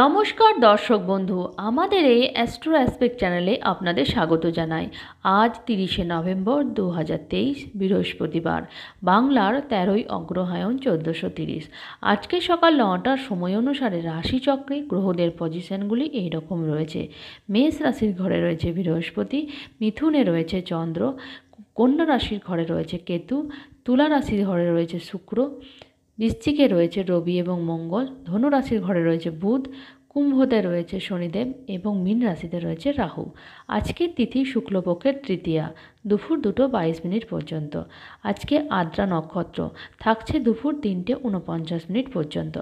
নমস্কার দর্শক বন্ধু আমাদের এই অ্যাস্ট্রো অ্যাসপেক্ট চ্যানেলে আপনাদের স্বাগত জানাই আজ তিরিশে নভেম্বর দু বৃহস্পতিবার বাংলার তেরোই অগ্রহায়ণ চোদ্দোশো তিরিশ আজকে সকাল নটার সময় অনুসারে রাশিচক্রে গ্রহদের পজিশনগুলি এইরকম রয়েছে মেষ রাশির ঘরে রয়েছে বৃহস্পতি মিথুনে রয়েছে চন্দ্র কন্যা রাশির ঘরে রয়েছে কেতু তুলা রাশির ঘরে রয়েছে শুক্র বৃশ্চিকে রয়েছে রবি এবং মঙ্গল ধনু রাশির ঘরে রয়েছে বুধ কুম্ভতে রয়েছে শনিদেব এবং মীন রাশিতে রয়েছে রাহু আজকের তিথি শুক্লপক্ষের তৃতীয়া দুপুর দুটো বাইশ মিনিট পর্যন্ত আজকে আদ্রা নক্ষত্র থাকছে দুপুর তিনটে উনপঞ্চাশ মিনিট পর্যন্ত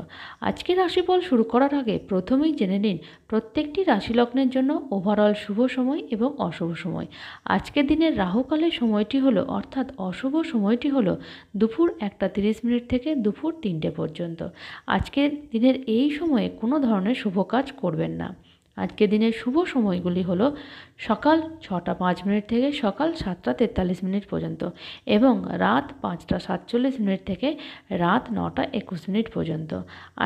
আজকে রাশিফল শুরু করার আগে প্রথমেই জেনে নিন প্রত্যেকটি রাশিলগ্নের জন্য ওভারঅল শুভ সময় এবং অশুভ সময় আজকের দিনের রাহুকালের সময়টি হলো অর্থাৎ অশুভ সময়টি হলো দুপুর একটা তিরিশ মিনিট থেকে দুপুর তিনটে পর্যন্ত আজকের দিনের এই সময়ে কোনো ধরনের শুভ কাজ করবেন না আজকে দিনের শুভ সময়গুলি হলো সকাল ছটা পাঁচ মিনিট থেকে সকাল সাতটা তেতাল্লিশ মিনিট পর্যন্ত এবং রাত পাঁচটা সাতচল্লিশ মিনিট থেকে রাত নটা একুশ মিনিট পর্যন্ত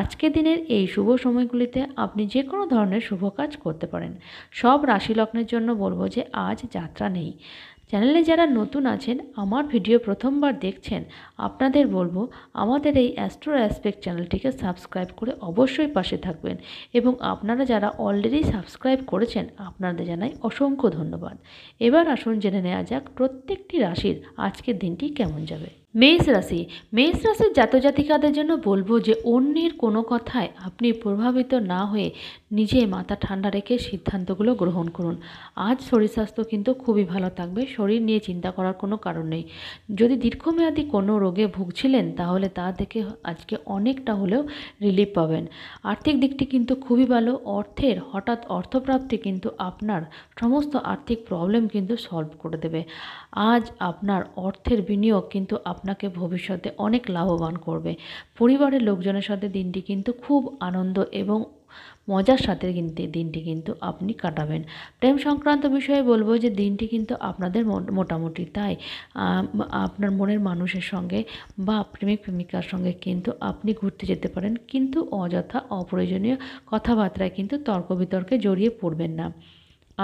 আজকে দিনের এই শুভ সময়গুলিতে আপনি যে কোনো ধরনের শুভ কাজ করতে পারেন সব রাশি লগ্নের জন্য বলবো যে আজ যাত্রা নেই চ্যানেলে যারা নতুন আছেন আমার ভিডিও প্রথমবার দেখছেন আপনাদের বলবো আমাদের এই অ্যাস্ট্রো অ্যাসপেক্ট চ্যানেলটিকে সাবস্ক্রাইব করে অবশ্যই পাশে থাকবেন এবং আপনারা যারা অলরেডি সাবস্ক্রাইব করেছেন আপনাদের জানাই অসংখ্য ধন্যবাদ এবার আসুন জেনে নেওয়া যাক প্রত্যেকটি রাশির আজকের দিনটি কেমন যাবে মেষ রাশি মেষ রাশির জাতজাতিকাদের জন্য বলবো যে অন্যের কোনো কথায় আপনি প্রভাবিত না হয়ে নিজে মাথা ঠান্ডা রেখে সিদ্ধান্তগুলো গ্রহণ করুন আজ শরীর স্বাস্থ্য কিন্তু খুবই ভালো থাকবে শরীর নিয়ে চিন্তা করার কোনো কারণ নেই যদি দীর্ঘমেয়াদী কোনো রোগে ভুগছিলেন তাহলে তা থেকে আজকে অনেকটা হলেও রিলিফ পাবেন আর্থিক দিকটি কিন্তু খুবই ভালো অর্থের হঠাৎ অর্থপ্রাপ্তি কিন্তু আপনার সমস্ত আর্থিক প্রবলেম কিন্তু সলভ করে দেবে আজ আপনার অর্থের বিনিয়োগ কিন্তু আপনাকে ভবিষ্যতে অনেক লাভবান করবে পরিবারের লোকজনের সাথে দিনটি কিন্তু খুব আনন্দ এবং মজার সাথে কিন্তু দিনটি কিন্তু আপনি কাটাবেন প্রেম সংক্রান্ত বিষয়ে বলবো যে দিনটি কিন্তু আপনাদের মোটামুটি তাই আপনার মনের মানুষের সঙ্গে বা প্রেমিক প্রেমিকার সঙ্গে কিন্তু আপনি ঘুরতে যেতে পারেন কিন্তু অযথা অপ্রয়োজনীয় কথাবার্তায় কিন্তু তর্ক বিতর্কে জড়িয়ে পড়বেন না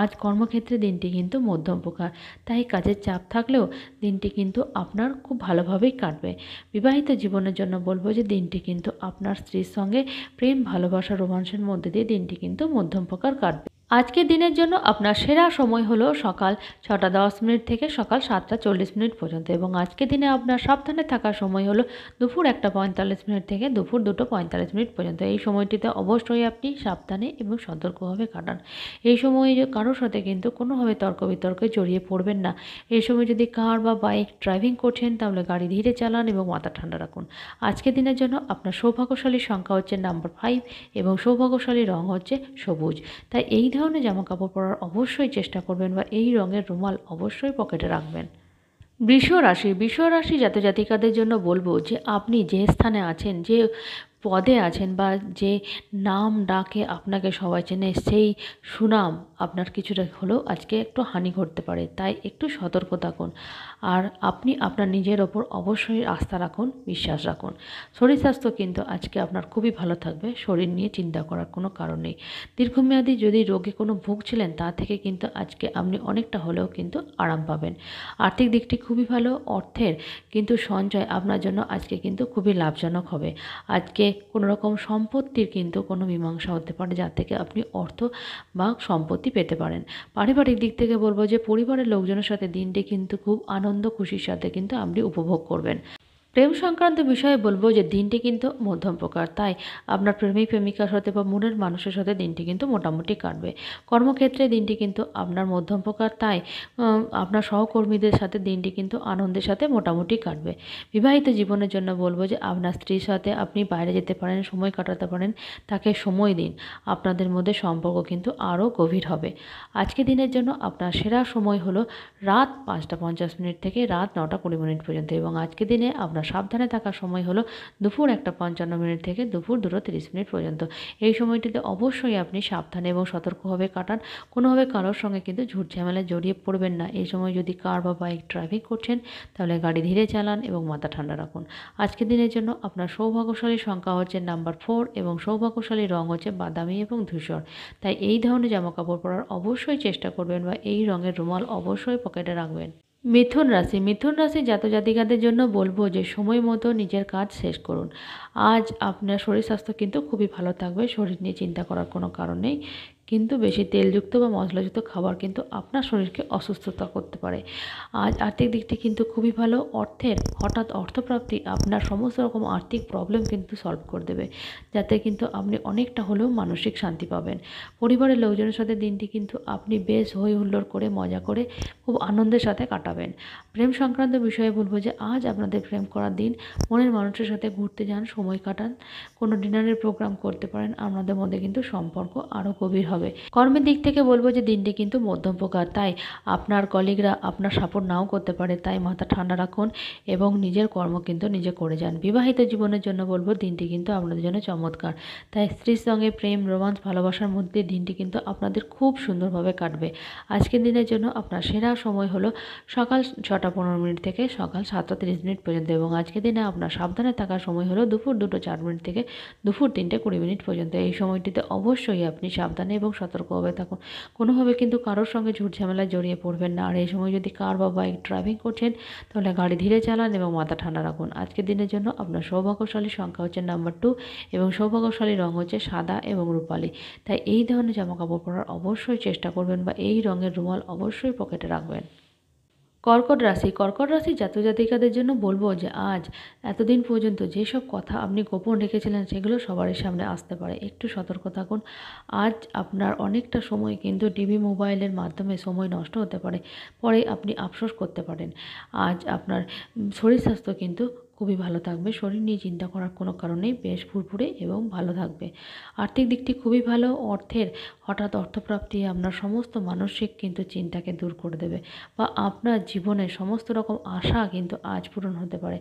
আজ কর্মক্ষেত্রে দিনটি কিন্তু মধ্যম প্রকার তাই কাজের চাপ থাকলেও দিনটি কিন্তু আপনার খুব ভালোভাবেই কাটবে বিবাহিত জীবনের জন্য বলবো যে দিনটি কিন্তু আপনার স্ত্রীর সঙ্গে প্রেম ভালোবাসা রোমাঞ্চের মধ্যে দিয়ে দিনটি কিন্তু মধ্যম প্রকার কাটবে আজকের দিনের জন্য আপনার সেরা সময় হলো সকাল ছটা দশ মিনিট থেকে সকাল সাতটা চল্লিশ মিনিট পর্যন্ত এবং আজকের দিনে আপনার সাবধানে থাকার সময় হলো দুপুর একটা পঁয়তাল্লিশ মিনিট থেকে দুপুর দুটো পঁয়তাল্লিশ মিনিট পর্যন্ত এই সময়টিতে অবশ্যই আপনি সাবধানে এবং সতর্কভাবে কাটান এই সময়ে কারোর সাথে কিন্তু কোনোভাবে তর্ক বিতর্কে জড়িয়ে পড়বেন না এই সময় যদি কার বা বাইক ড্রাইভিং করছেন তাহলে গাড়ি ধীরে চালান এবং মাথা ঠান্ডা রাখুন আজকের দিনের জন্য আপনার সৌভাগ্যশালী সংখ্যা হচ্ছে নাম্বার ফাইভ এবং সৌভাগ্যশালী রং হচ্ছে সবুজ তাই এই ধরনের ধরনের জামাকাপড় পরার অবশ্যই চেষ্টা করবেন বা এই রঙের রুমাল অবশ্যই পকেটে রাখবেন বৃষ রাশি বৃষ রাশি জাতিকাদের জন্য বলবো যে আপনি যে স্থানে আছেন যে পদে আছেন বা যে নাম ডাকে আপনাকে সবাই চেনে সেই সুনাম আপনার কিছুটা হলেও আজকে একটু হানি ঘটতে পারে তাই একটু সতর্ক থাকুন আর আপনি আপনার নিজের ওপর অবশ্যই আস্থা রাখুন বিশ্বাস রাখুন শরীর স্বাস্থ্য কিন্তু আজকে আপনার খুবই ভালো থাকবে শরীর নিয়ে চিন্তা করার কোনো কারণ নেই দীর্ঘমেয়াদী যদি রোগে কোনো ভুগছিলেন তা থেকে কিন্তু আজকে আপনি অনেকটা হলেও কিন্তু আরাম পাবেন আর্থিক দিকটি খুবই ভালো অর্থের কিন্তু সঞ্চয় আপনার জন্য আজকে কিন্তু খুবই লাভজনক হবে আজকে কোনো রকম সম্পত্তির কিন্তু কোনো মীমাংসা হতে পারে যার থেকে আপনি অর্থ বা সম্পত্তি পেতে পারেন পারিবারিক দিক থেকে বলবো যে পরিবারের লোকজনের সাথে দিনটি কিন্তু খুব আনন্দ আনন্দ খুশির সাথে কিন্তু আপনি উপভোগ করবেন প্রেম সংক্রান্ত বিষয়ে বলবো যে দিনটি কিন্তু মধ্যম প্রকার তাই আপনার প্রেমিক প্রেমিকার সাথে বা মনের মানুষের সাথে দিনটি কিন্তু মোটামুটি কাটবে কর্মক্ষেত্রে দিনটি কিন্তু আপনার মধ্যম প্রকার তাই আপনার সহকর্মীদের সাথে দিনটি কিন্তু আনন্দের সাথে মোটামুটি কাটবে বিবাহিত জীবনের জন্য বলবো যে আপনার স্ত্রীর সাথে আপনি বাইরে যেতে পারেন সময় কাটাতে পারেন তাকে সময় দিন আপনাদের মধ্যে সম্পর্ক কিন্তু আরও গভীর হবে আজকে দিনের জন্য আপনার সেরা সময় হলো রাত পাঁচটা পঞ্চাশ মিনিট থেকে রাত নটা কুড়ি মিনিট পর্যন্ত এবং আজকে দিনে আপনার বন্ধুরা সাবধানে থাকার সময় হলো দুপুর একটা পঞ্চান্ন মিনিট থেকে দুপুর দুটো তিরিশ মিনিট পর্যন্ত এই সময়টিতে অবশ্যই আপনি সাবধানে এবং সতর্কভাবে কাটান কোনোভাবে কারোর সঙ্গে কিন্তু ঝুট ঝামেলায় জড়িয়ে পড়বেন না এই সময় যদি কার বা বাইক ট্রাফিক করছেন তাহলে গাড়ি ধীরে চালান এবং মাথা ঠান্ডা রাখুন আজকের দিনের জন্য আপনার সৌভাগ্যশালী সংখ্যা হচ্ছে নাম্বার ফোর এবং সৌভাগ্যশালী রং হচ্ছে বাদামি এবং ধূসর তাই এই ধরনের জামাকাপড় পরার অবশ্যই চেষ্টা করবেন বা এই রঙের রুমাল অবশ্যই পকেটে রাখবেন মিথুন রাশি মিথুন রাশি জাত জাতিকাদের জন্য বলবো যে সময় মতো নিজের কাজ শেষ করুন আজ আপনার শরীর স্বাস্থ্য কিন্তু খুবই ভালো থাকবে শরীর নিয়ে চিন্তা করার কোনো কারণ নেই কিন্তু বেশি তেলযুক্ত বা মশলাযুক্ত খাবার কিন্তু আপনার শরীরকে অসুস্থতা করতে পারে আজ আর্থিক দিকটি কিন্তু খুবই ভালো অর্থের হঠাৎ অর্থপ্রাপ্তি আপনার সমস্ত রকম আর্থিক প্রবলেম কিন্তু সলভ করে দেবে যাতে কিন্তু আপনি অনেকটা হলেও মানসিক শান্তি পাবেন পরিবারের লোকজনের সাথে দিনটি কিন্তু আপনি বেশ হই হুল্লোড় করে মজা করে খুব আনন্দের সাথে কাটাবেন প্রেম সংক্রান্ত বিষয়ে বলবো যে আজ আপনাদের প্রেম করার দিন মনের মানুষের সাথে ঘুরতে যান সময় কাটান কোনো ডিনারের প্রোগ্রাম করতে পারেন আপনাদের মধ্যে কিন্তু সম্পর্ক আরও গভীর হবে হবে কর্মের দিক থেকে বলবো যে দিনটি কিন্তু মধ্যম প্রকার তাই আপনার কলিগরা আপনার সাপোর্ট নাও করতে পারে তাই মাথা ঠান্ডা রাখুন এবং নিজের কর্ম কিন্তু নিজে করে যান বিবাহিত জীবনের জন্য বলবো দিনটি কিন্তু আপনাদের জন্য চমৎকার তাই স্ত্রীর সঙ্গে প্রেম রোমান্স ভালোবাসার মধ্যে দিনটি কিন্তু আপনাদের খুব সুন্দরভাবে কাটবে আজকের দিনের জন্য আপনার সেরা সময় হলো সকাল ছটা পনেরো মিনিট থেকে সকাল সাতটা তিরিশ মিনিট পর্যন্ত এবং আজকের দিনে আপনার সাবধানে থাকার সময় হলো দুপুর দুটো চার মিনিট থেকে দুপুর তিনটে কুড়ি মিনিট পর্যন্ত এই সময়টিতে অবশ্যই আপনি সাবধানে এবং সতর্ক হয়ে থাকুন কোনোভাবে কিন্তু কারোর সঙ্গে ঝুট ঝামেলায় জড়িয়ে পড়বেন না আর এই সময় যদি কার বা বাইক ড্রাইভিং করছেন তাহলে গাড়ি ধীরে চালান এবং মাথা ঠান্ডা রাখুন আজকের দিনের জন্য আপনার সৌভাগ্যশালী সংখ্যা হচ্ছে নাম্বার টু এবং সৌভাগ্যশালী রং হচ্ছে সাদা এবং রূপালি তাই এই ধরনের জামাকাপড় পরার অবশ্যই চেষ্টা করবেন বা এই রঙের রুমাল অবশ্যই পকেটে রাখবেন কর্কট রাশি কর্কট রাশি জাতক জাতিকাদের জন্য বলবো যে আজ এতদিন পর্যন্ত যেসব কথা আপনি গোপন রেখেছিলেন সেগুলো সবারই সামনে আসতে পারে একটু সতর্ক থাকুন আজ আপনার অনেকটা সময় কিন্তু টিভি মোবাইলের মাধ্যমে সময় নষ্ট হতে পারে পরে আপনি আফসোস করতে পারেন আজ আপনার শরীর স্বাস্থ্য কিন্তু খুবই ভালো থাকবে শরীর নিয়ে চিন্তা করার কোনো কারণেই বেশ ফুরফুরে এবং ভালো থাকবে আর্থিক দিকটি খুবই ভালো অর্থের হঠাৎ অর্থপ্রাপ্তি আপনার সমস্ত মানসিক কিন্তু চিন্তাকে দূর করে দেবে বা আপনার জীবনে সমস্ত রকম আশা কিন্তু আজ পূরণ হতে পারে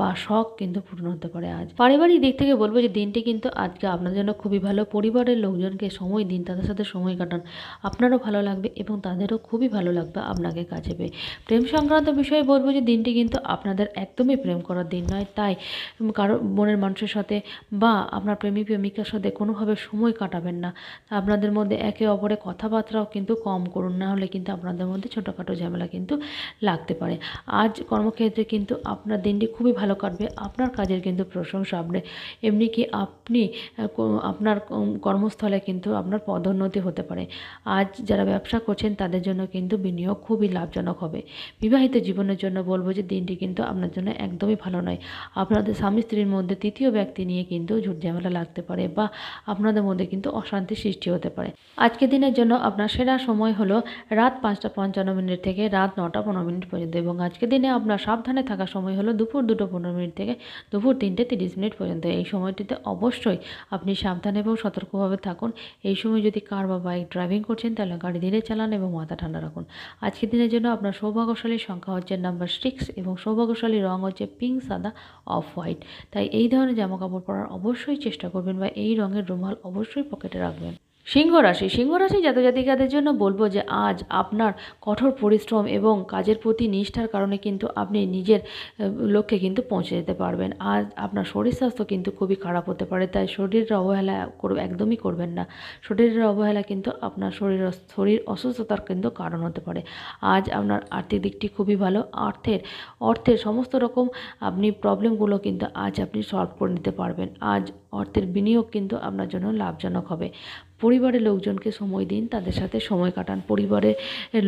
বা শখ কিন্তু পূরণ হতে পারে আজ পারিবারিক দিক থেকে বলবো যে দিনটি কিন্তু আজকে আপনার জন্য খুবই ভালো পরিবারের লোকজনকে সময় দিন তাদের সাথে সময় কাটান আপনারও ভালো লাগবে এবং তাদেরও খুবই ভালো লাগবে আপনাকে কাছে পেয়ে প্রেম সংক্রান্ত বিষয়ে বলবো যে দিনটি কিন্তু আপনাদের একদমই প্রেম করার দিন নয় তাই কারো মনের মানুষের সাথে বা আপনার প্রেমী প্রেমিকার সাথে কোনোভাবে সময় কাটাবেন না আপনাদের মধ্যে একে অপরে কথাবার্তাও কিন্তু কম করুন না হলে কিন্তু আপনাদের মধ্যে ছোটোখাটো ঝামেলা কিন্তু লাগতে পারে আজ কর্মক্ষেত্রে কিন্তু আপনার দিনটি খুবই খুবই ভালো কাটবে আপনার কাজের কিন্তু প্রশংসা আপনি এমনি কি আপনি আপনার কর্মস্থলে কিন্তু আপনার পদোন্নতি হতে পারে আজ যারা ব্যবসা করছেন তাদের জন্য কিন্তু বিনিয়োগ খুবই লাভজনক হবে বিবাহিত জীবনের জন্য বলবো যে দিনটি কিন্তু আপনার জন্য একদমই ভালো নয় আপনাদের স্বামী স্ত্রীর মধ্যে তৃতীয় ব্যক্তি নিয়ে কিন্তু ঝুট ঝামেলা লাগতে পারে বা আপনাদের মধ্যে কিন্তু অশান্তি সৃষ্টি হতে পারে আজকে দিনের জন্য আপনার সেরা সময় হলো রাত পাঁচটা পঞ্চান্ন মিনিট থেকে রাত নটা পনেরো মিনিট পর্যন্ত এবং আজকে দিনে আপনার সাবধানে থাকার সময় হলো দুপুর দুটো দুটো পনেরো মিনিট থেকে দুপুর তিনটে তিরিশ মিনিট পর্যন্ত এই সময়টিতে অবশ্যই আপনি সাবধান এবং সতর্কভাবে থাকুন এই সময় যদি কার বা বাইক ড্রাইভিং করছেন তাহলে গাড়ি ধীরে চালান এবং মাথা ঠান্ডা রাখুন আজকের দিনের জন্য আপনার সৌভাগ্যশালীর সংখ্যা হচ্ছে নাম্বার সিক্স এবং সৌভাগ্যশালী রং হচ্ছে পিঙ্ক সাদা অফ হোয়াইট তাই এই ধরনের জামাকাপড় পরার অবশ্যই চেষ্টা করবেন বা এই রঙের রুমাল অবশ্যই পকেটে রাখবেন সিংহ রাশি সিংহ রাশি জাতজাতিকাদের জন্য বলবো যে আজ আপনার কঠোর পরিশ্রম এবং কাজের প্রতি নিষ্ঠার কারণে কিন্তু আপনি নিজের লক্ষ্যে কিন্তু পৌঁছে যেতে পারবেন আজ আপনার শরীর স্বাস্থ্য কিন্তু খুবই খারাপ হতে পারে তাই শরীরের অবহেলা একদমই করবেন না শরীরের অবহেলা কিন্তু আপনার শরীর শরীর অসুস্থতার কিন্তু কারণ হতে পারে আজ আপনার আর্থিক দিকটি খুবই ভালো অর্থের অর্থের সমস্ত রকম আপনি প্রবলেমগুলো কিন্তু আজ আপনি সলভ করে নিতে পারবেন আজ অর্থের বিনিয়োগ কিন্তু আপনার জন্য লাভজনক হবে পরিবারের লোকজনকে সময় দিন তাদের সাথে সময় কাটান পরিবারের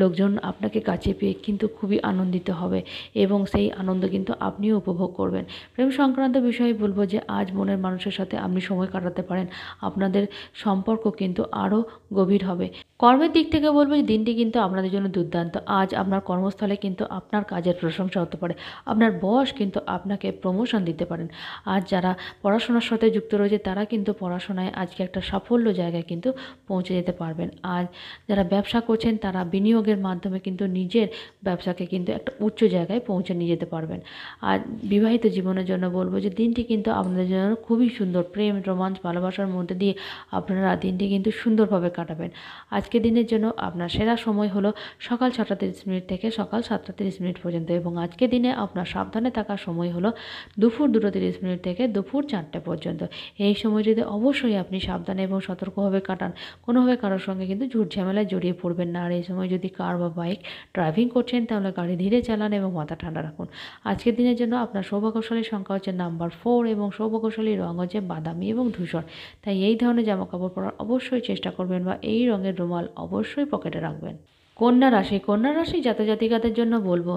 লোকজন আপনাকে কাছে পেয়ে কিন্তু খুবই আনন্দিত হবে এবং সেই আনন্দ কিন্তু আপনিও উপভোগ করবেন প্রেম সংক্রান্ত বিষয়ে বলবো যে আজ মনের মানুষের সাথে আপনি সময় কাটাতে পারেন আপনাদের সম্পর্ক কিন্তু আরও গভীর হবে কর্মের দিক থেকে বলবো যে দিনটি কিন্তু আপনাদের জন্য দুর্দান্ত আজ আপনার কর্মস্থলে কিন্তু আপনার কাজের প্রশংসা হতে পারে আপনার বয়স কিন্তু আপনাকে প্রমোশন দিতে পারেন আজ যারা পড়াশোনার সাথে যুক্ত রয়েছে তারা কিন্তু পড়াশোনায় আজকে একটা সাফল্য জায়গায় কিন্তু কিন্তু পৌঁছে যেতে পারবেন আর যারা ব্যবসা করছেন তারা বিনিয়োগের মাধ্যমে কিন্তু নিজের ব্যবসাকে কিন্তু একটা উচ্চ জায়গায় পৌঁছে নিয়ে যেতে পারবেন আর বিবাহিত জীবনের জন্য বলবো যে দিনটি কিন্তু আপনাদের জন্য খুবই সুন্দর প্রেম রোমাঞ্চ ভালোবাসার মধ্যে দিয়ে আপনারা দিনটি কিন্তু সুন্দরভাবে কাটাবেন আজকে দিনের জন্য আপনার সেরা সময় হলো সকাল ছটা তিরিশ মিনিট থেকে সকাল সাতটা তিরিশ মিনিট পর্যন্ত এবং আজকে দিনে আপনার সাবধানে থাকার সময় হলো দুপুর দুটো তিরিশ মিনিট থেকে দুপুর চারটে পর্যন্ত এই সময় যদি অবশ্যই আপনি সাবধানে এবং সতর্কভাবে কাটান কোনোভাবে কারোর সঙ্গে কিন্তু ঝুট ঝামেলায় জড়িয়ে পড়বেন না আর এই সময় যদি কার বা বাইক ড্রাইভিং করছেন তাহলে গাড়ি ধীরে চালান এবং মাথা ঠান্ডা রাখুন আজকের দিনের জন্য আপনার সৌভাগ্যশালীর সংখ্যা হচ্ছে নাম্বার ফোর এবং সৌভাগ্যশালী রঙ হচ্ছে বাদামি এবং ধূসর তাই এই ধরনের জামাকাপড় পরার অবশ্যই চেষ্টা করবেন বা এই রঙের রুমাল অবশ্যই পকেটে রাখবেন কন্যা রাশি কন্যা রাশি জাতজাতিকাদের জন্য বলবো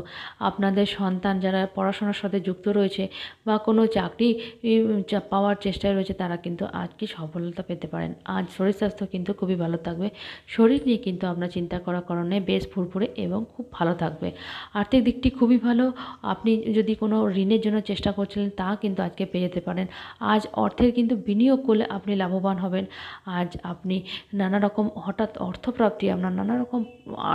আপনাদের সন্তান যারা পড়াশোনার সাথে যুক্ত রয়েছে বা কোনো চাকরি পাওয়ার চেষ্টায় রয়েছে তারা কিন্তু আজকে সফলতা পেতে পারেন আজ শরীর স্বাস্থ্য কিন্তু খুবই ভালো থাকবে শরীর নিয়ে কিন্তু আপনার চিন্তা করার কারণে বেশ ফুরফুরে এবং খুব ভালো থাকবে আর্থিক দিকটি খুবই ভালো আপনি যদি কোনো ঋণের জন্য চেষ্টা করছিলেন তা কিন্তু আজকে পেয়ে যেতে পারেন আজ অর্থের কিন্তু বিনিয়োগ করলে আপনি লাভবান হবেন আজ আপনি নানা রকম হঠাৎ অর্থপ্রাপ্তি আপনার নানা রকম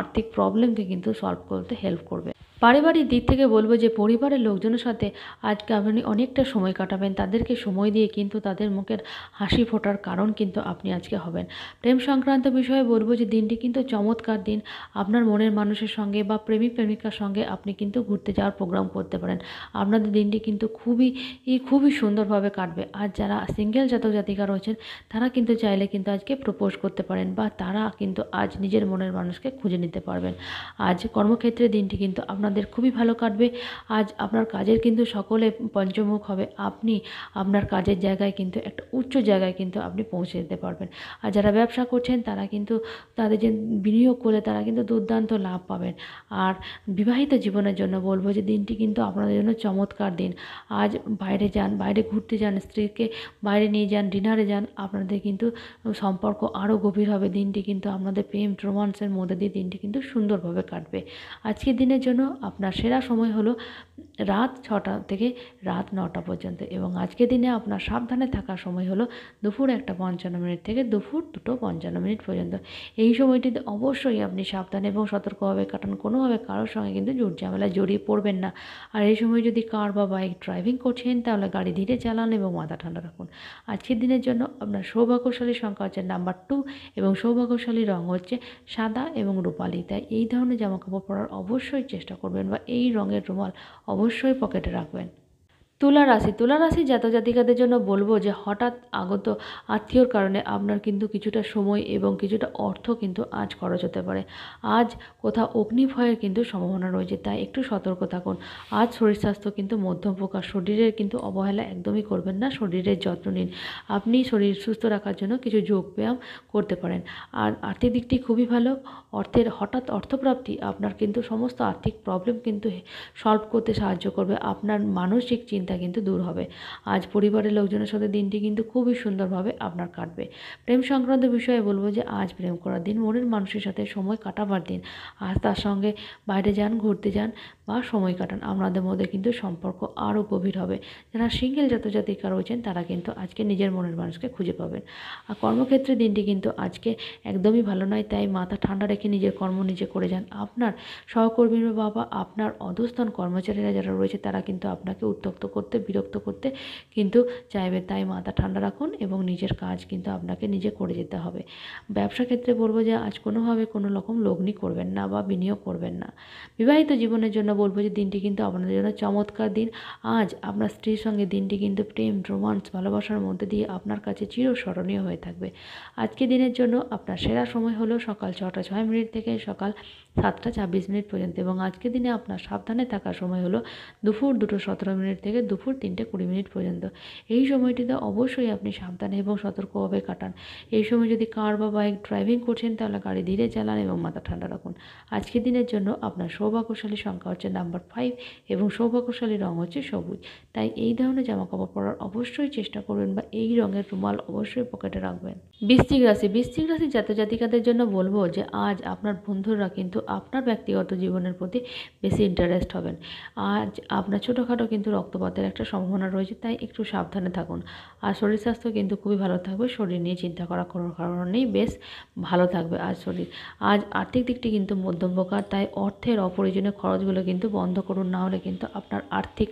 আর্থিক প্রবলেমকে কিন্তু সলভ করতে হেল্প করবে পারিবারিক দিক থেকে বলবো যে পরিবারের লোকজনের সাথে আজকে আপনি অনেকটা সময় কাটাবেন তাদেরকে সময় দিয়ে কিন্তু তাদের মুখের হাসি ফোটার কারণ কিন্তু আপনি আজকে হবেন প্রেম সংক্রান্ত বিষয়ে বলবো যে দিনটি কিন্তু চমৎকার দিন আপনার মনের মানুষের সঙ্গে বা প্রেমিক প্রেমিকার সঙ্গে আপনি কিন্তু ঘুরতে যাওয়ার প্রোগ্রাম করতে পারেন আপনাদের দিনটি কিন্তু খুবই খুবই সুন্দরভাবে কাটবে আর যারা সিঙ্গেল জাতক জাতিকা রয়েছেন তারা কিন্তু চাইলে কিন্তু আজকে প্রপোজ করতে পারেন বা তারা কিন্তু আজ নিজের মনের মানুষকে খুঁজে নিতে পারবেন আজ কর্মক্ষেত্রে দিনটি কিন্তু আপনার আপনাদের খুবই ভালো কাটবে আজ আপনার কাজের কিন্তু সকলে পঞ্চমুখ হবে আপনি আপনার কাজের জায়গায় কিন্তু একটা উচ্চ জায়গায় কিন্তু আপনি পৌঁছে যেতে পারবেন আর যারা ব্যবসা করছেন তারা কিন্তু তাদের যে বিনিয়োগ করলে তারা কিন্তু দুর্দান্ত লাভ পাবেন আর বিবাহিত জীবনের জন্য বলবো যে দিনটি কিন্তু আপনাদের জন্য চমৎকার দিন আজ বাইরে যান বাইরে ঘুরতে যান স্ত্রীকে বাইরে নিয়ে যান ডিনারে যান আপনাদের কিন্তু সম্পর্ক আরও গভীর হবে দিনটি কিন্তু আপনাদের প্রেম রোমান্সের মধ্যে দিয়ে দিনটি কিন্তু সুন্দরভাবে কাটবে আজকের দিনের জন্য আপনার সেরা সময় হলো রাত ছটা থেকে রাত নটা পর্যন্ত এবং আজকে দিনে আপনার সাবধানে থাকার সময় হলো দুপুর একটা পঞ্চান্ন মিনিট থেকে দুপুর দুটো পঞ্চান্ন মিনিট পর্যন্ত এই সময়টিতে অবশ্যই আপনি সাবধানে এবং সতর্কভাবে কাটান কোনোভাবে কারোর সঙ্গে কিন্তু জোর ঝামেলায় জড়িয়ে পড়বেন না আর এই সময় যদি কার বা বাইক ড্রাইভিং করছেন তাহলে গাড়ি ধীরে চালান এবং মাথা ঠান্ডা রাখুন আজকের দিনের জন্য আপনার সৌভাগ্যশালী সংখ্যা হচ্ছে নাম্বার টু এবং সৌভাগ্যশালী রঙ হচ্ছে সাদা এবং রূপালি তাই এই ধরনের জামাকাপড় পরার অবশ্যই চেষ্টা করুন করবেন বা এই রঙের রুমাল অবশ্যই পকেটে রাখবেন তুলা রাশি তুলা রাশি জাতিকাদের জন্য বলবো যে হঠাৎ আগত আত্মীয়র কারণে আপনার কিন্তু কিছুটা সময় এবং কিছুটা অর্থ কিন্তু আজ খরচ হতে পারে আজ কোথাও অগ্নিভয়ের কিন্তু সম্ভাবনা রয়েছে তাই একটু সতর্ক থাকুন আজ শরীর স্বাস্থ্য কিন্তু মধ্যম প্রকার শরীরের কিন্তু অবহেলা একদমই করবেন না শরীরের যত্ন নিন আপনি শরীর সুস্থ রাখার জন্য কিছু যোগ ব্যায়াম করতে পারেন আর আর্থিক দিকটি খুবই ভালো অর্থের হঠাৎ অর্থপ্রাপ্তি আপনার কিন্তু সমস্ত আর্থিক প্রবলেম কিন্তু সলভ করতে সাহায্য করবে আপনার মানসিক চিন্তা চিন্তা কিন্তু দূর হবে আজ পরিবারের লোকজনের সাথে দিনটি কিন্তু খুবই সুন্দরভাবে আপনার কাটবে প্রেম সংক্রান্ত বিষয়ে বলবো যে আজ প্রেম করার দিন মনের মানুষের সাথে সময় কাটাবার দিন আজ তার সঙ্গে বাইরে যান ঘুরতে যান বা সময় কাটান আপনাদের মধ্যে কিন্তু সম্পর্ক আরও গভীর হবে যারা সিঙ্গেল জাতজাতিকা রয়েছেন তারা কিন্তু আজকে নিজের মনের মানুষকে খুঁজে পাবেন আর কর্মক্ষেত্রে দিনটি কিন্তু আজকে একদমই ভালো নয় তাই মাথা ঠান্ডা রেখে নিজের কর্ম নিজে করে যান আপনার সহকর্মী বাবা আপনার অধস্থান কর্মচারীরা যারা রয়েছে তারা কিন্তু আপনাকে উত্তক্ত করতে বিরক্ত করতে কিন্তু চাইবে তাই মাথা ঠান্ডা রাখুন এবং নিজের কাজ কিন্তু আপনাকে নিজে করে যেতে হবে ব্যবসা ক্ষেত্রে বলবো যে আজ কোনোভাবে কোনো রকম লগ্নি করবেন না বা বিনিয়োগ করবেন না বিবাহিত জীবনের জন্য বলবো যে দিনটি কিন্তু আপনাদের জন্য চমৎকার দিন আজ আপনার স্ত্রীর সঙ্গে দিনটি কিন্তু প্রেম রোমান্স ভালোবাসার মধ্যে দিয়ে আপনার কাছে চিরস্মরণীয় হয়ে থাকবে আজকে দিনের জন্য আপনার সেরা সময় হলো সকাল ছটা ছয় মিনিট থেকে সকাল সাতটা ছাব্বিশ মিনিট পর্যন্ত এবং আজকে দিনে আপনার সাবধানে থাকার সময় হলো দুপুর দুটো সতেরো মিনিট থেকে দুপুর তিনটে কুড়ি মিনিট পর্যন্ত এই সময়টিতে অবশ্যই আপনি সাবধানে এবং সতর্কভাবে কাটান এই সময় যদি কার বা বাইক ড্রাইভিং করছেন তাহলে গাড়ি ধীরে চালান এবং মাথা ঠান্ডা রাখুন আজকের দিনের জন্য আপনার সৌভাগ্যশালী সংখ্যা হচ্ছে হচ্ছে নাম্বার ফাইভ এবং সৌভাগ্যশালী রং হচ্ছে সবুজ তাই এই ধরনের জামাকাপড় পরার অবশ্যই চেষ্টা করবেন বা এই রঙের রুমাল অবশ্যই পকেটে রাখবেন বৃশ্চিক রাশি বৃশ্চিক রাশি জাতিকাদের জন্য বলবো যে আজ আপনার বন্ধুরা কিন্তু আপনার ব্যক্তিগত জীবনের প্রতি বেশি ইন্টারেস্ট হবেন আজ আপনার ছোটোখাটো কিন্তু রক্তপাতের একটা সম্ভাবনা রয়েছে তাই একটু সাবধানে থাকুন আর শরীর স্বাস্থ্য কিন্তু খুবই ভালো থাকবে শরীর নিয়ে চিন্তা করার কোনো কারণেই বেশ ভালো থাকবে আর শরীর আজ আর্থিক দিকটি কিন্তু মধ্যম প্রকার তাই অর্থের অপ্রয়োজনীয় খরচগুলো কিন্তু বন্ধ করুন না হলে কিন্তু আপনার আর্থিক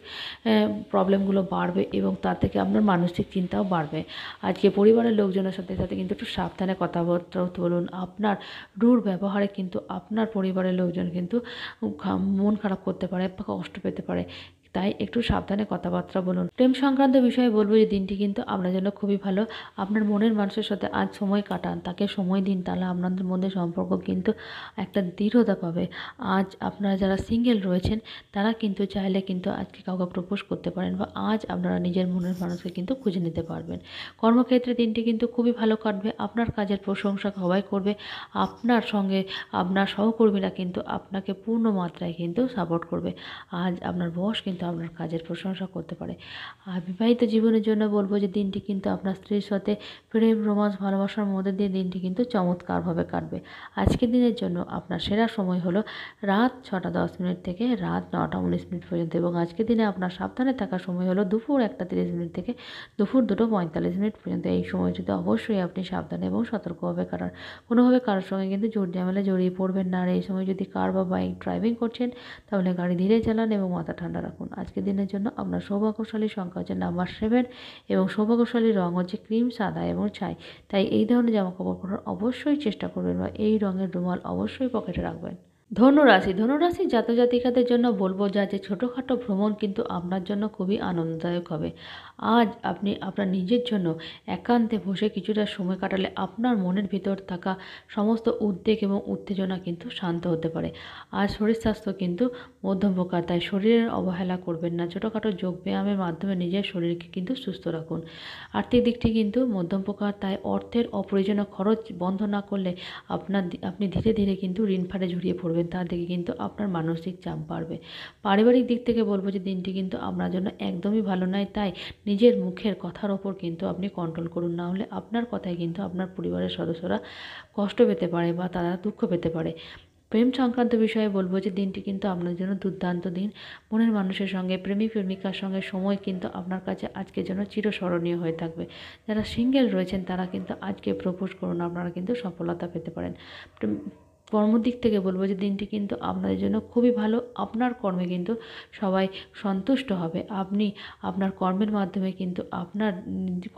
প্রবলেমগুলো বাড়বে এবং তা থেকে আপনার মানসিক চিন্তাও বাড়বে আজকে পরিবারের লোকজনের সাথে সাথে কিন্তু একটু সাবধানে কথাবার্তা বলুন আপনার রূঢ় ব্যবহারে কিন্তু আপনার পরিবারের লোকজন কিন্তু মন খারাপ করতে পারে বা কষ্ট পেতে পারে তাই একটু সাবধানে কথাবার্তা বলুন প্রেম সংক্রান্ত বিষয়ে বলবো যে দিনটি কিন্তু আপনার জন্য খুবই ভালো আপনার মনের মানুষের সাথে আজ সময় কাটান তাকে সময় দিন তাহলে আপনাদের মধ্যে সম্পর্ক কিন্তু একটা দৃঢ়তা পাবে আজ আপনারা যারা সিঙ্গেল রয়েছেন তারা কিন্তু চাইলে কিন্তু আজকে কাউকে প্রপোজ করতে পারেন বা আজ আপনারা নিজের মনের মানুষকে কিন্তু খুঁজে নিতে পারবেন কর্মক্ষেত্রে দিনটি কিন্তু খুবই ভালো কাটবে আপনার কাজের প্রশংসা সবাই করবে আপনার সঙ্গে আপনার সহকর্মীরা কিন্তু আপনাকে পূর্ণ মাত্রায় কিন্তু সাপোর্ট করবে আজ আপনার বস কিন্তু আপনার কাজের প্রশংসা করতে পারে আর বিবাহিত জীবনের জন্য বলবো যে দিনটি কিন্তু আপনার স্ত্রীর সাথে প্রেম রোমাঞ্চ ভালোবাসার মধ্যে দিয়ে দিনটি কিন্তু চমৎকারভাবে কাটবে আজকের দিনের জন্য আপনার সেরা সময় হলো রাত ছটা দশ মিনিট থেকে রাত নটা উনিশ মিনিট পর্যন্ত এবং আজকের দিনে আপনার সাবধানে থাকার সময় হলো দুপুর একটা তিরিশ মিনিট থেকে দুপুর দুটো পঁয়তাল্লিশ মিনিট পর্যন্ত এই সময়টিতে অবশ্যই আপনি সাবধানে এবং সতর্কভাবে কাটান কোনোভাবে কারোর সঙ্গে কিন্তু জোর ঝামেলা জড়িয়ে পড়বেন না আর এই সময় যদি কার বা বাইক ড্রাইভিং করছেন তাহলে গাড়ি ধীরে চালান এবং মাথা ঠান্ডা রাখুন আজকের দিনের জন্য আপনার সৌভাগ্যশালী সংখ্যা হচ্ছে নাম্বার সেভেন এবং সৌভাগ্যশালী রং হচ্ছে ক্রিম সাদা এবং ছাই তাই এই ধরনের জামাকাপড় পরার অবশ্যই চেষ্টা করবেন বা এই রঙের রুমাল অবশ্যই পকেটে রাখবেন ধনুরাশি ধনুরাশি জাতজাতিকাদের জন্য বলবো যা যে ছোটোখাটো ভ্রমণ কিন্তু আপনার জন্য খুবই আনন্দদায়ক হবে আজ আপনি আপনার নিজের জন্য একান্তে বসে কিছুটা সময় কাটালে আপনার মনের ভিতর থাকা সমস্ত উদ্বেগ এবং উত্তেজনা কিন্তু শান্ত হতে পারে আর শরীর স্বাস্থ্য কিন্তু মধ্যম প্রকার তাই শরীরের অবহেলা করবেন না ছোটোখাটো যোগ ব্যায়ামের মাধ্যমে নিজের শরীরকে কিন্তু সুস্থ রাখুন আর্থিক দিকটি কিন্তু মধ্যম প্রকার তাই অর্থের অপ্রয়োজনীয় খরচ বন্ধ না করলে আপনার আপনি ধীরে ধীরে কিন্তু ঋণ ফাটে ঝুড়িয়ে পড়বেন করবেন তার থেকে কিন্তু আপনার মানসিক চাপ বাড়বে পারিবারিক দিক থেকে বলবো যে দিনটি কিন্তু আপনার জন্য একদমই ভালো নয় তাই নিজের মুখের কথার ওপর কিন্তু আপনি কন্ট্রোল করুন না হলে আপনার কথায় কিন্তু আপনার পরিবারের সদস্যরা কষ্ট পেতে পারে বা তারা দুঃখ পেতে পারে প্রেম সংক্রান্ত বিষয়ে বলবো যে দিনটি কিন্তু আপনার জন্য দুর্দান্ত দিন মনের মানুষের সঙ্গে প্রেমিক প্রেমিকার সঙ্গে সময় কিন্তু আপনার কাছে আজকের জন্য চিরস্মরণীয় হয়ে থাকবে যারা সিঙ্গেল রয়েছেন তারা কিন্তু আজকে প্রপোজ করুন আপনারা কিন্তু সফলতা পেতে পারেন কর্মদিক থেকে বলবো যে দিনটি কিন্তু আপনাদের জন্য খুবই ভালো আপনার কর্মে কিন্তু সবাই সন্তুষ্ট হবে আপনি আপনার কর্মের মাধ্যমে কিন্তু আপনার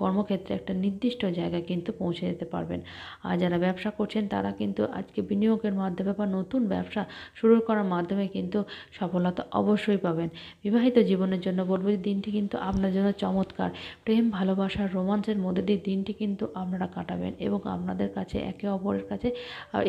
কর্মক্ষেত্রে একটা নির্দিষ্ট জায়গায় কিন্তু পৌঁছে যেতে পারবেন আর যারা ব্যবসা করছেন তারা কিন্তু আজকে বিনিয়োগের মাধ্যমে বা নতুন ব্যবসা শুরু করার মাধ্যমে কিন্তু সফলতা অবশ্যই পাবেন বিবাহিত জীবনের জন্য বলবো যে দিনটি কিন্তু আপনার জন্য চমৎকার প্রেম ভালোবাসার রোমাঞ্চের মধ্যে দিয়ে দিনটি কিন্তু আপনারা কাটাবেন এবং আপনাদের কাছে একে অপরের কাছে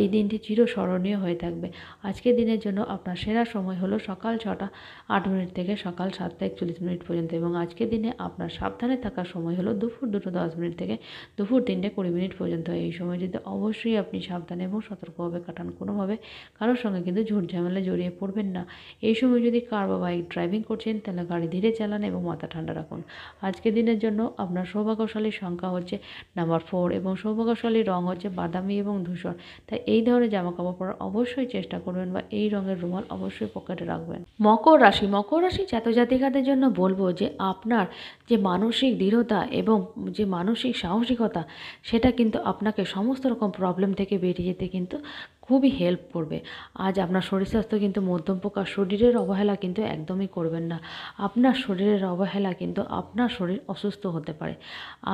এই দিনটি চির স্মরণীয় হয়ে থাকবে আজকের দিনের জন্য আপনার সেরা সময় হলো সকাল ছটা আট মিনিট থেকে সকাল সাতটা একচল্লিশ মিনিট পর্যন্ত এবং আজকের দিনে আপনার সাবধানে থাকার সময় হলো দুপুর দুটো দশ মিনিট থেকে দুপুর তিনটে কুড়ি মিনিট পর্যন্ত এই সময় যদি অবশ্যই আপনি সাবধানে এবং সতর্কভাবে কাটান কোনোভাবে কারোর সঙ্গে কিন্তু ঝুট ঝামেলা জড়িয়ে পড়বেন না এই সময় যদি কার বা বাইক ড্রাইভিং করছেন তাহলে গাড়ি ধীরে চালান এবং মাথা ঠান্ডা রাখুন আজকের দিনের জন্য আপনার সৌভাগ্যশালীর সংখ্যা হচ্ছে নাম্বার ফোর এবং সৌভাগ্যশালী রং হচ্ছে বাদামি এবং ধূসর তাই এই ধরনের জামা জামাকাপড় পরার অবশ্যই চেষ্টা করবেন বা এই রঙের রুমাল অবশ্যই পকেটে রাখবেন মকর রাশি মকর রাশি জাতজাতিকাদের জন্য বলবো যে আপনার যে মানসিক দৃঢ়তা এবং যে মানসিক সাহসিকতা সেটা কিন্তু আপনাকে সমস্ত রকম প্রবলেম থেকে বেরিয়ে যেতে কিন্তু খুবই হেল্প করবে আজ আপনার শরীর স্বাস্থ্য কিন্তু মধ্যম প্রকার শরীরের অবহেলা কিন্তু একদমই করবেন না আপনার শরীরের অবহেলা কিন্তু আপনার শরীর অসুস্থ হতে পারে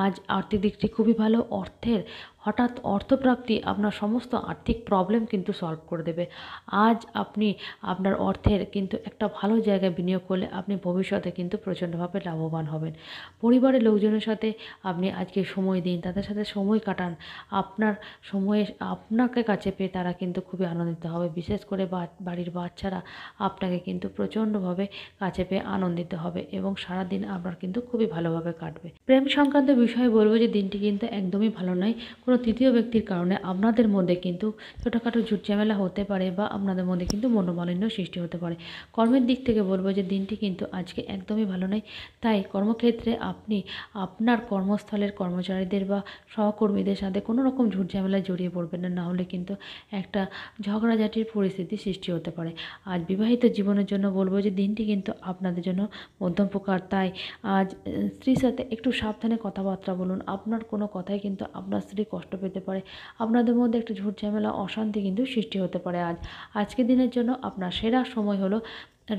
আজ আর্থিক দিকটি খুবই ভালো অর্থের হঠাৎ অর্থপ্রাপ্তি আপনার সমস্ত আর্থিক প্রবলেম কিন্তু সলভ করে দেবে আজ আপনি আপনার অর্থের কিন্তু একটা ভালো জায়গায় বিনিয়োগ করলে আপনি ভবিষ্যতে কিন্তু প্রচণ্ডভাবে লাভবান হবেন পরিবারের লোকজনের সাথে আপনি আজকে সময় দিন তাদের সাথে সময় কাটান আপনার সময়ে আপনাকে কাছে পেয়ে তারা কিন্তু কিন্তু খুবই আনন্দিত হবে বিশেষ করে বাড়ির বাচ্চারা আপনাকে কিন্তু প্রচণ্ডভাবে কাছে পেয়ে আনন্দিত হবে এবং সারাদিন আপনার কিন্তু খুবই ভালোভাবে কাটবে প্রেম সংক্রান্ত বিষয়ে বলবো যে দিনটি কিন্তু একদমই ভালো নয় কোনো তৃতীয় ব্যক্তির কারণে আপনাদের মধ্যে কিন্তু ছোটোখাটো ঝুট ঝামেলা হতে পারে বা আপনাদের মধ্যে কিন্তু মনোমালিন্য সৃষ্টি হতে পারে কর্মের দিক থেকে বলবো যে দিনটি কিন্তু আজকে একদমই ভালো নয় তাই কর্মক্ষেত্রে আপনি আপনার কর্মস্থলের কর্মচারীদের বা সহকর্মীদের সাথে কোনো রকম ঝুট ঝামেলায় জড়িয়ে পড়বেন না হলে কিন্তু একটা একটা ঝগড়াঝাটির পরিস্থিতি সৃষ্টি হতে পারে আজ বিবাহিত জীবনের জন্য বলবো যে দিনটি কিন্তু আপনাদের জন্য মধ্যম প্রকার তাই আজ স্ত্রীর সাথে একটু সাবধানে কথাবার্তা বলুন আপনার কোনো কথায় কিন্তু আপনার স্ত্রী কষ্ট পেতে পারে আপনাদের মধ্যে একটা ঝুট ঝামেলা অশান্তি কিন্তু সৃষ্টি হতে পারে আজ আজকের দিনের জন্য আপনার সেরা সময় হলো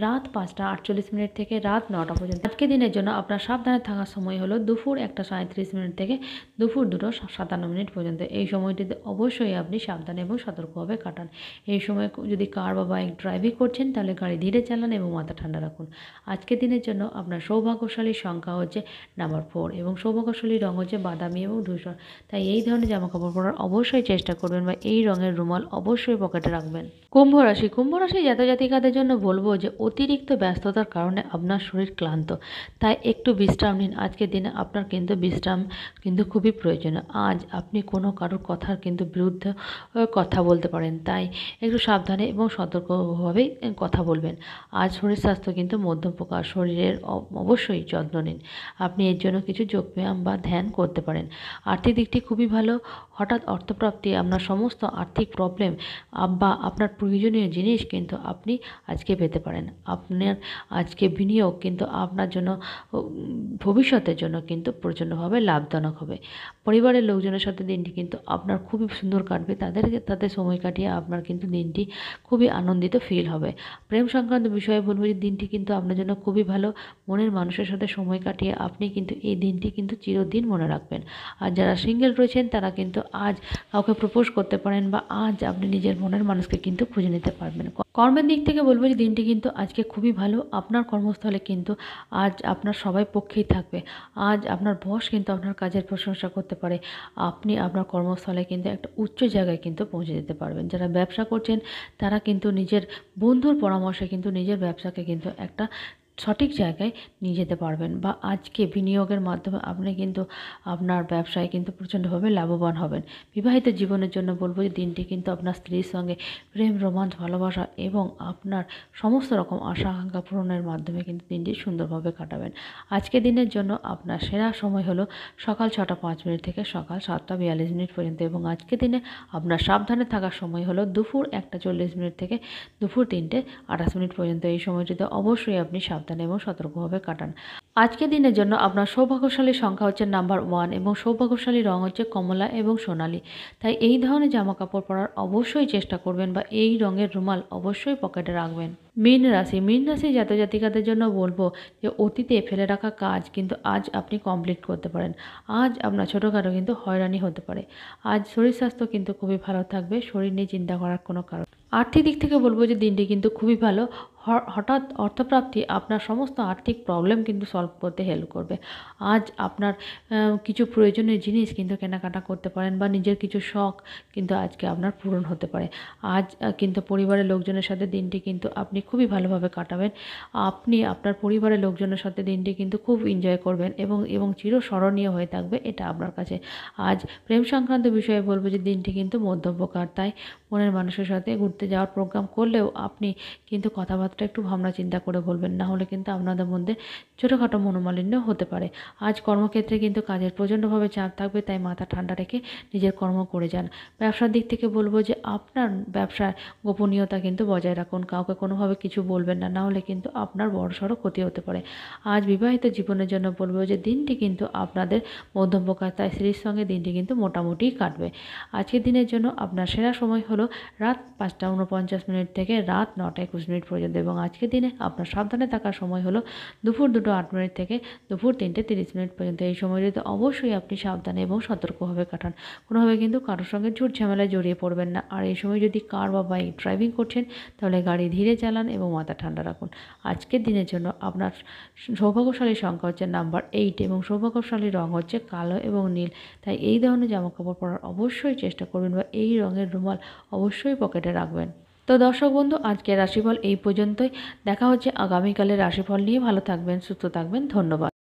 রাত পাঁচটা আটচল্লিশ মিনিট থেকে রাত নটা পর্যন্ত আজকে দিনের জন্য আপনার সাবধানে থাকার সময় হলো দুপুর একটা সাঁত্রিশ মিনিট থেকে দুপুর দুটো সাতান্ন মিনিট পর্যন্ত এই সময়টিতে অবশ্যই আপনি সাবধানে এবং সতর্কভাবে কাটান এই সময় যদি কার বা বাইক ড্রাইভিং করছেন তাহলে গাড়ি ধীরে চালান এবং মাথা ঠান্ডা রাখুন আজকে দিনের জন্য আপনার সৌভাগ্যশালী সংখ্যা হচ্ছে নাম্বার ফোর এবং সৌভাগ্যশালী রঙ হচ্ছে বাদামি এবং ধূসর তাই এই ধরনের জামাকাপড় পরার অবশ্যই চেষ্টা করবেন বা এই রঙের রুমাল অবশ্যই পকেটে রাখবেন কুম্ভরাশি কুম্ভরাশি জাতজাতিকাদের জন্য বলবো যে অতিরিক্ত ব্যস্ততার কারণে আপনার শরীর ক্লান্ত তাই একটু বিশ্রাম নিন আজকের দিনে আপনার কিন্তু বিশ্রাম কিন্তু খুবই প্রয়োজনীয় আজ আপনি কোনো কারোর কথার কিন্তু বিরুদ্ধে কথা বলতে পারেন তাই একটু সাবধানে এবং সতর্কভাবে কথা বলবেন আজ শরীর স্বাস্থ্য কিন্তু মধ্যম প্রকার শরীরের অবশ্যই যত্ন নিন আপনি এর জন্য কিছু যোগব্যায়াম বা ধ্যান করতে পারেন আর্থিক দিকটি খুবই ভালো হঠাৎ অর্থপ্রাপ্তি আপনার সমস্ত আর্থিক প্রবলেম বা আপনার প্রয়োজনীয় জিনিস কিন্তু আপনি আজকে পেতে পারেন আপনার আজকে বিনিয়োগ কিন্তু আপনার জন্য ভবিষ্যতের জন্য কিন্তু প্রচণ্ডভাবে লাভজনক হবে পরিবারের লোকজনের সাথে দিনটি কিন্তু আপনার খুবই সুন্দর কাটবে তাদের তাদের সময় কাটিয়ে আপনার কিন্তু দিনটি খুবই আনন্দিত ফিল হবে প্রেম সংক্রান্ত বিষয়ে বলবো যে দিনটি কিন্তু আপনার জন্য খুবই ভালো মনের মানুষের সাথে সময় কাটিয়ে আপনি কিন্তু এই দিনটি কিন্তু চিরদিন মনে রাখবেন আর যারা সিঙ্গেল রয়েছেন তারা কিন্তু আজ কাউকে প্রপোজ করতে পারেন বা আজ আপনি নিজের মনের মানুষকে কিন্তু খুঁজে নিতে পারবেন কর্মের দিক থেকে বলবো যে দিনটি কিন্তু আজকে খুবই ভালো আপনার কর্মস্থলে কিন্তু আজ আপনার সবাই পক্ষেই থাকবে আজ আপনার বস কিন্তু আপনার কাজের প্রশংসা করতে পারে আপনি আপনার কর্মস্থলে কিন্তু একটা উচ্চ জায়গায় কিন্তু পৌঁছে যেতে পারবেন যারা ব্যবসা করছেন তারা কিন্তু নিজের বন্ধুর পরামর্শে কিন্তু নিজের ব্যবসাকে কিন্তু একটা সঠিক জায়গায় নিয়ে যেতে পারবেন বা আজকে বিনিয়োগের মাধ্যমে আপনি কিন্তু আপনার ব্যবসায় কিন্তু প্রচণ্ডভাবে লাভবান হবেন বিবাহিত জীবনের জন্য বলবো যে দিনটি কিন্তু আপনার স্ত্রীর সঙ্গে প্রেম রোমাঞ্চ ভালোবাসা এবং আপনার সমস্ত রকম আশা আকাঙ্ক্ষা পূরণের মাধ্যমে কিন্তু দিনটি সুন্দরভাবে কাটাবেন আজকে দিনের জন্য আপনার সেরা সময় হলো সকাল ছটা পাঁচ মিনিট থেকে সকাল সাতটা বিয়াল্লিশ মিনিট পর্যন্ত এবং আজকে দিনে আপনার সাবধানে থাকার সময় হলো দুপুর একটা চল্লিশ মিনিট থেকে দুপুর তিনটে আঠাশ মিনিট পর্যন্ত এই সময়টিতে অবশ্যই আপনি সাবধান সাবধানে এবং সতর্কভাবে কাটান আজকে দিনের জন্য আপনার সৌভাগ্যশালী সংখ্যা হচ্ছে নাম্বার ওয়ান এবং সৌভাগ্যশালী রং হচ্ছে কমলা এবং সোনালি তাই এই ধরনের জামা কাপড় পরার অবশ্যই চেষ্টা করবেন বা এই রঙের রুমাল অবশ্যই পকেটে রাখবেন মীন রাশি মীন রাশি জাতজাতিকাদের জন্য বলবো যে অতীতে ফেলে রাখা কাজ কিন্তু আজ আপনি কমপ্লিট করতে পারেন আজ আপনার ছোটোখাটো কিন্তু হয়রানি হতে পারে আজ শরীর স্বাস্থ্য কিন্তু খুবই ভালো থাকবে শরীর নিয়ে চিন্তা করার কোনো কারণ আর্থিক দিক থেকে বলবো যে দিনটি কিন্তু খুবই ভালো হঠাৎ অর্থপ্রাপ্তি আপনার সমস্ত আর্থিক প্রবলেম কিন্তু সলভ করতে হেল্প করবে আজ আপনার কিছু প্রয়োজনীয় জিনিস কিন্তু কেনাকাটা করতে পারেন বা নিজের কিছু শখ কিন্তু আজকে আপনার পূরণ হতে পারে আজ কিন্তু পরিবারের লোকজনের সাথে দিনটি কিন্তু আপনি খুবই ভালোভাবে কাটাবেন আপনি আপনার পরিবারের লোকজনের সাথে দিনটি কিন্তু খুব এনজয় করবেন এবং এবং চিরস্মরণীয় হয়ে থাকবে এটা আপনার কাছে আজ প্রেম সংক্রান্ত বিষয়ে বলবো যে দিনটি কিন্তু মধ্যপ্রকার তাই মনের মানুষের সাথে ঘুরতে যাওয়ার প্রোগ্রাম করলেও আপনি কিন্তু কথাবার্তা কথাবার্তা একটু ভাবনা চিন্তা করে বলবেন না হলে কিন্তু আপনাদের মধ্যে ছোটোখাটো মনোমালিন্য হতে পারে আজ কর্মক্ষেত্রে কিন্তু কাজের প্রচণ্ডভাবে চাপ থাকবে তাই মাথা ঠান্ডা রেখে নিজের কর্ম করে যান ব্যবসার দিক থেকে বলবো যে আপনার ব্যবসার গোপনীয়তা কিন্তু বজায় রাখুন কাউকে কোনোভাবে কিছু বলবেন না নাহলে কিন্তু আপনার বড়সড় ক্ষতি হতে পারে আজ বিবাহিত জীবনের জন্য বলবো যে দিনটি কিন্তু আপনাদের মধ্যম প্রকাশতা স্ত্রীর সঙ্গে দিনটি কিন্তু মোটামুটি কাটবে আজকের দিনের জন্য আপনার সেরা সময় হলো রাত পাঁচটা উনপঞ্চাশ মিনিট থেকে রাত নটা একুশ মিনিট পর্যন্ত এবং আজকের দিনে আপনার সাবধানে থাকার সময় হলো দুপুর দুটো আট মিনিট থেকে দুপুর তিনটে তিরিশ মিনিট পর্যন্ত এই সময়টিতে অবশ্যই আপনি সাবধানে এবং সতর্কভাবে কাটান কোনোভাবে কিন্তু কারোর সঙ্গে ঝুট ঝামেলায় জড়িয়ে পড়বেন না আর এই সময় যদি কার বা বাইক ড্রাইভিং করছেন তাহলে গাড়ি ধীরে চালান এবং মাথা ঠান্ডা রাখুন আজকের দিনের জন্য আপনার সৌভাগ্যশালী সংখ্যা হচ্ছে নাম্বার এইট এবং সৌভাগ্যশালী রং হচ্ছে কালো এবং নীল তাই এই ধরনের জামাকাপড় পরার অবশ্যই চেষ্টা করবেন বা এই রঙের রুমাল অবশ্যই পকেটে রাখবেন তো দর্শক বন্ধু আজকের রাশিফল এই পর্যন্তই দেখা হচ্ছে আগামীকালের রাশিফল নিয়ে ভালো থাকবেন সুস্থ থাকবেন ধন্যবাদ